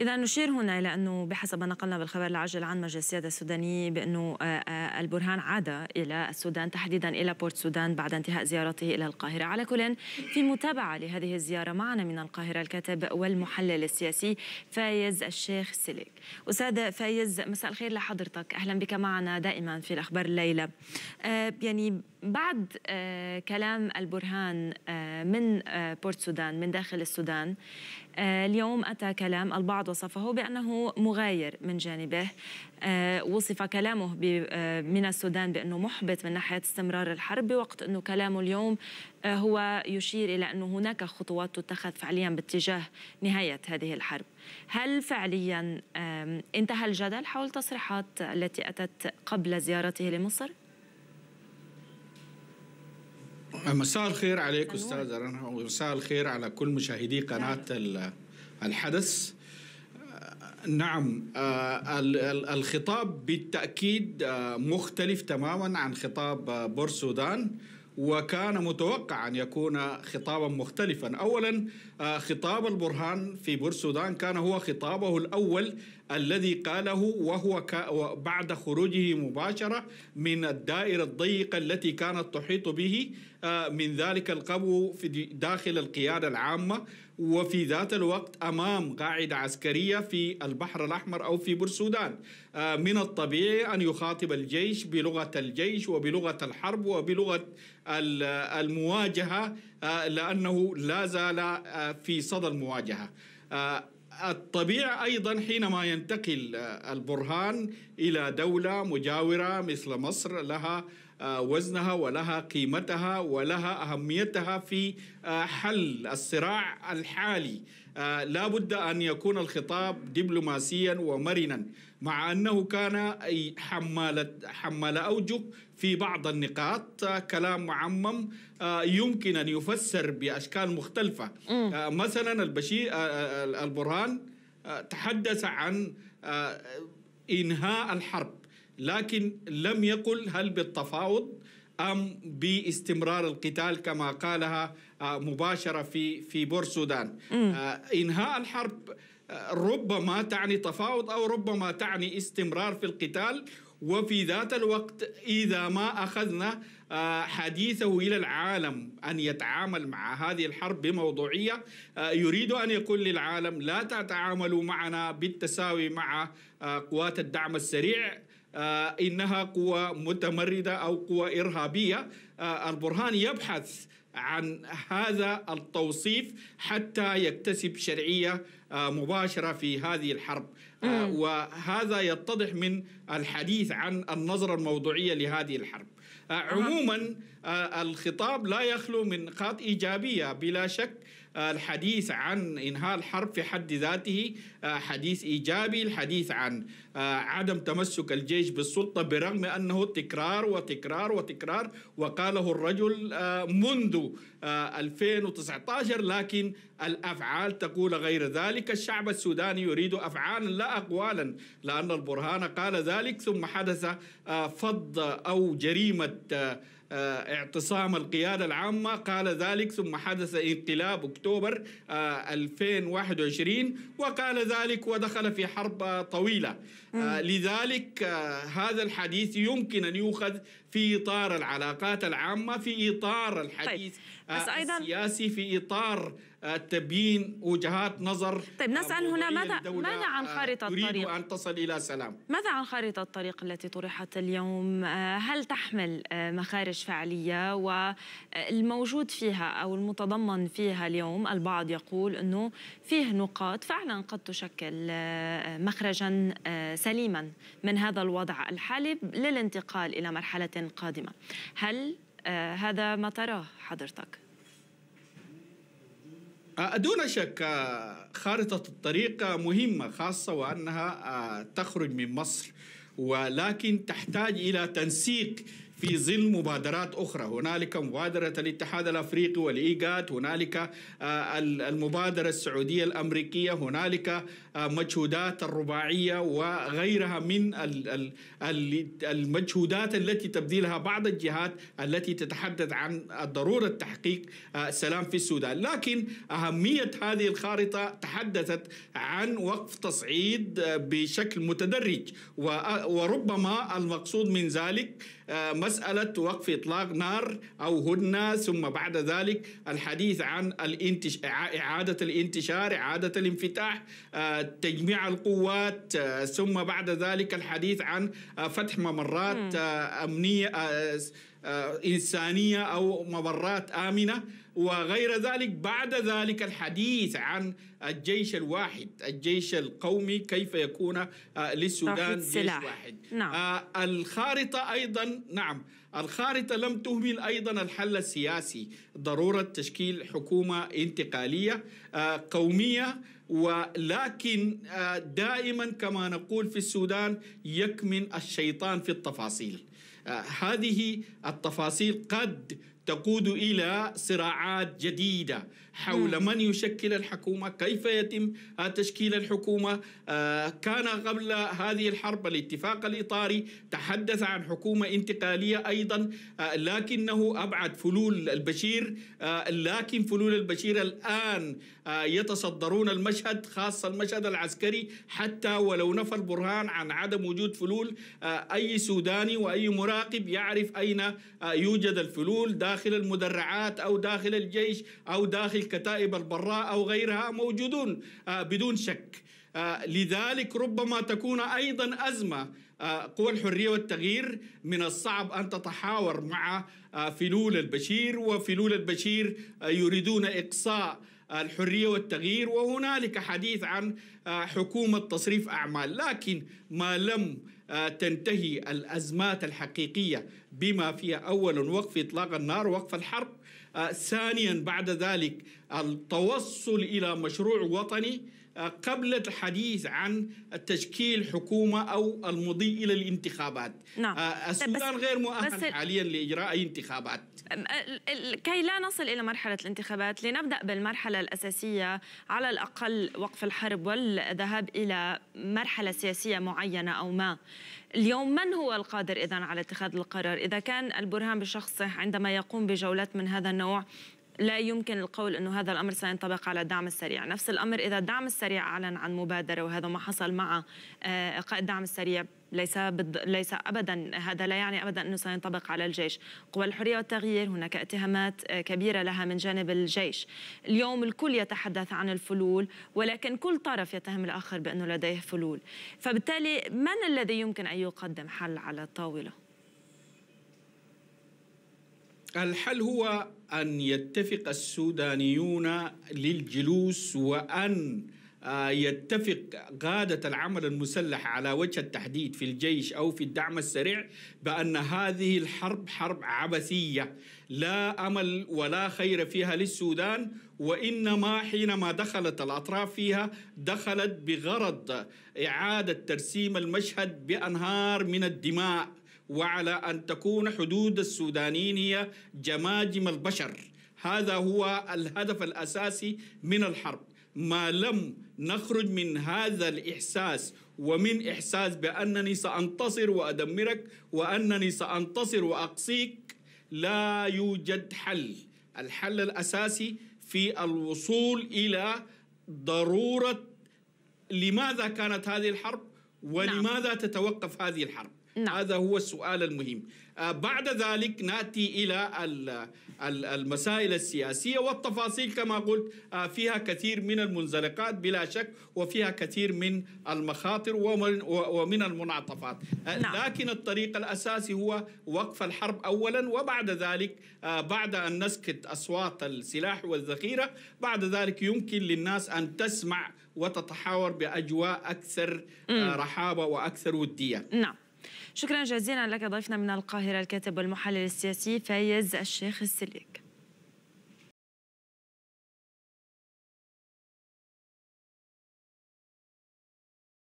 إذا نشير هنا إلى أنه بحسب ما نقلنا بالخبر العاجل عن مجلس السيادة السوداني بأنه آه، آه، البرهان عاد إلى السودان تحديدا إلى بورت سودان بعد انتهاء زيارته إلى القاهرة على كل في متابعة لهذه الزيارة معنا من القاهرة الكاتب والمحلل السياسي فايز الشيخ سليك أستاذ فايز مساء الخير لحضرتك أهلا بك معنا دائما في الأخبار الليلة آه، يعني بعد كلام البرهان من بورت سودان من داخل السودان آه، اليوم أتى كلام البعض وصفه بأنه مغاير من جانبه آه، وصف كلامه آه، من السودان بأنه محبط من ناحية استمرار الحرب بوقت أنه كلامه اليوم هو يشير إلى أنه هناك خطوات تتخذ فعليا باتجاه نهاية هذه الحرب هل فعليا انتهى الجدل حول تصريحات التي أتت قبل زيارته لمصر؟ نعم. مساء الخير عليك استاذ رنا ومساء الخير على كل مشاهدي نعم. قناه الحدث نعم آه، الخطاب بالتاكيد آه، مختلف تماما عن خطاب آه، بور السودان وكان متوقع أن يكون خطابا مختلفا أولا خطاب البرهان في بور سودان كان هو خطابه الأول الذي قاله وهو بعد خروجه مباشرة من الدائرة الضيقة التي كانت تحيط به آه، من ذلك القبو في داخل القيادة العامة وفي ذات الوقت أمام قاعدة عسكرية في البحر الأحمر أو في بورسودان آه، من الطبيعي أن يخاطب الجيش بلغة الجيش وبلغة الحرب وبلغة المواجهة آه، لأنه لا زال في صدى المواجهة الطبيعي أيضا حينما ينتقل البرهان إلى دولة مجاورة مثل مصر لها آه، وزنها ولها قيمتها ولها أهميتها في آه، حل الصراع الحالي آه، لا بد أن يكون الخطاب دبلوماسيا ومرنا مع أنه كان حمال حمال أوجه في بعض النقاط آه، كلام معمم آه، يمكن أن يفسر بأشكال مختلفة مثلا البشير البرهان تحدث عن إنهاء الحرب لكن لم يقل هل بالتفاوض أم باستمرار القتال كما قالها آه، مباشرة في في بورسودان آه، إنهاء الحرب آه، ربما تعني تفاوض أو ربما تعني استمرار في القتال وفي ذات الوقت إذا ما أخذنا حديثه إلى العالم أن يتعامل مع هذه الحرب بموضوعية يريد أن يقول للعالم لا تتعاملوا معنا بالتساوي مع قوات الدعم السريع آه، انها قوى متمرده او قوى ارهابيه آه، البرهان يبحث عن هذا التوصيف حتى يكتسب شرعيه آه، مباشره في هذه الحرب وهذا يتضح من الحديث عن النظره الموضوعيه لهذه الحرب عموما الخطاب لا يخلو من نقاط ايجابيه بلا شك الحديث عن إنهاء الحرب في حد ذاته آه، حديث إيجابي الحديث عن آه، عدم تمسك الجيش بالسلطة برغم أنه تكرار وتكرار وتكرار وقاله الرجل آه، منذ 2019 لكن الأفعال تقول غير ذلك الشعب السوداني يريد أفعالا لا أقوالا لأن البرهان قال ذلك ثم حدث فض أو جريمة آه، اعتصام القيادة العامة قال ذلك ثم حدث انقلاب أكتوبر 2021 آه، وقال ذلك ودخل في حرب طويلة آه، لذلك هذا الحديث يمكن أن يؤخذ في إطار العلاقات العامة في إطار طيب. الحديث طيب. بس آه، أيضا السياسي في إطار آه، تبيين وجهات نظر طيب نسأل هنا ماذا ماذا عن آه، خارطة تريد الطريق؟ أن تصل إلى سلام ماذا عن خارطة الطريق التي طرحت اليوم؟ هل تحمل مخارج فعلية والموجود فيها أو المتضمن فيها اليوم البعض يقول أنه فيه نقاط فعلا قد تشكل مخرجا سليما من هذا الوضع الحالي للانتقال إلى مرحلة قادمة هل آه، هذا ما تراه حضرتك آه، دون شك آه، خارطة الطريق مهمة خاصة وأنها تخرج من مصر ولكن تحتاج إلى تنسيق في ظل مبادرات أخرى هنالك مبادرة الاتحاد الأفريقي والإيجاد هنالك آه، المبادرة السعودية الأمريكية هنالك آه، مجهودات الرباعية وغيرها من المجهودات التي تبذلها بعض الجهات التي تتحدث عن ضرورة تحقيق آه، سلام في السودان لكن أهمية هذه الخارطة تحدثت عن وقف تصعيد بشكل متدرج وربما المقصود من ذلك آه، مسألة وقف إطلاق نار أو هدنة ثم بعد ذلك الحديث عن الانتش... إعادة الانتشار إعادة الانفتاح آه، تجميع القوات آه، ثم بعد ذلك الحديث عن فتح ممرات أمنية آه، إنسانية أو ممرات آمنة وغير ذلك بعد ذلك الحديث عن الجيش الواحد الجيش القومي كيف يكون آه، للسودان جيش واحد نعم. آه، الخارطة أيضا نعم الخارطة لم تهمل أيضا الحل السياسي ضرورة تشكيل حكومة انتقالية قومية ولكن دائما كما نقول في السودان يكمن الشيطان في التفاصيل آه، هذه التفاصيل قد تقود إلى صراعات جديدة حول من يشكل الحكومة كيف يتم تشكيل الحكومة آه، كان قبل هذه الحرب الاتفاق الإطاري تحدث عن حكومة انتقالية أيضا آه، لكنه أبعد فلول البشير آه، لكن فلول البشير الآن يتصدرون المشهد خاصة المشهد العسكري حتى ولو نفى البرهان عن عدم وجود فلول أي سوداني وأي مراقب يعرف أين يوجد الفلول داخل داخل المدرعات أو داخل الجيش أو داخل كتائب البراء أو غيرها موجودون آه، بدون شك آه، لذلك ربما تكون أيضا أزمة آه، قوى الحرية والتغيير من الصعب أن تتحاور مع فلول البشير وفلول البشير يريدون إقصاء الحرية والتغيير وهنالك حديث عن حكومة تصريف أعمال لكن ما لم آه، تنتهي الأزمات الحقيقية بما فيها أولا وقف إطلاق النار وقف الحرب آه، ثانيا بعد ذلك التوصل إلى مشروع وطني آه، قبل الحديث عن تشكيل حكومة أو المضي إلى الانتخابات نعم. آه، طيب، السودان غير مؤهل حاليا لإجراء أي انتخابات كي لا نصل إلى مرحلة الانتخابات لنبدأ بالمرحلة الأساسية على الأقل وقف الحرب والذهاب إلى مرحلة سياسية معينة أو ما اليوم من هو القادر إذا على اتخاذ القرار إذا كان البرهان بشخصه عندما يقوم بجولات من هذا النوع لا يمكن القول أنه هذا الأمر سينطبق على الدعم السريع نفس الأمر إذا الدعم السريع أعلن عن مبادرة وهذا ما حصل مع إلقاء آه، الدعم السريع ليس بد... ليس ابدا هذا لا يعني ابدا انه سينطبق على الجيش، قوى الحريه والتغيير هناك اتهامات آه، كبيره لها من جانب الجيش، اليوم الكل يتحدث عن الفلول ولكن كل طرف يتهم الاخر بانه لديه فلول، فبالتالي من الذي يمكن ان يقدم حل على الطاوله؟ الحل هو أن يتفق السودانيون للجلوس وأن آه، يتفق قادة العمل المسلح على وجه التحديد في الجيش أو في الدعم السريع بأن هذه الحرب حرب عبثية لا أمل ولا خير فيها للسودان وإنما حينما دخلت الأطراف فيها دخلت بغرض إعادة ترسيم المشهد بأنهار من الدماء وعلى أن تكون حدود السودانيين هي جماجم البشر هذا هو الهدف الأساسي من الحرب ما لم نخرج من هذا الإحساس ومن إحساس بأنني سأنتصر وأدمرك وأنني سأنتصر وأقصيك لا يوجد حل الحل الأساسي في الوصول إلى ضرورة لماذا كانت هذه الحرب نعم. ولماذا تتوقف هذه الحرب نعم. هذا هو السؤال المهم آه، بعد ذلك ناتي الى المسائل السياسيه والتفاصيل كما قلت آه، فيها كثير من المنزلقات بلا شك وفيها كثير من المخاطر ومن, المنعطفات آه، نعم. لكن الطريق الاساسي هو وقف الحرب اولا وبعد ذلك بعد ان نسكت اصوات السلاح والذخيره بعد ذلك يمكن للناس ان تسمع وتتحاور باجواء اكثر رحابه واكثر وديه نعم شكرا جزيلا لك ضيفنا من القاهرة الكاتب والمحلل السياسي فايز الشيخ السليك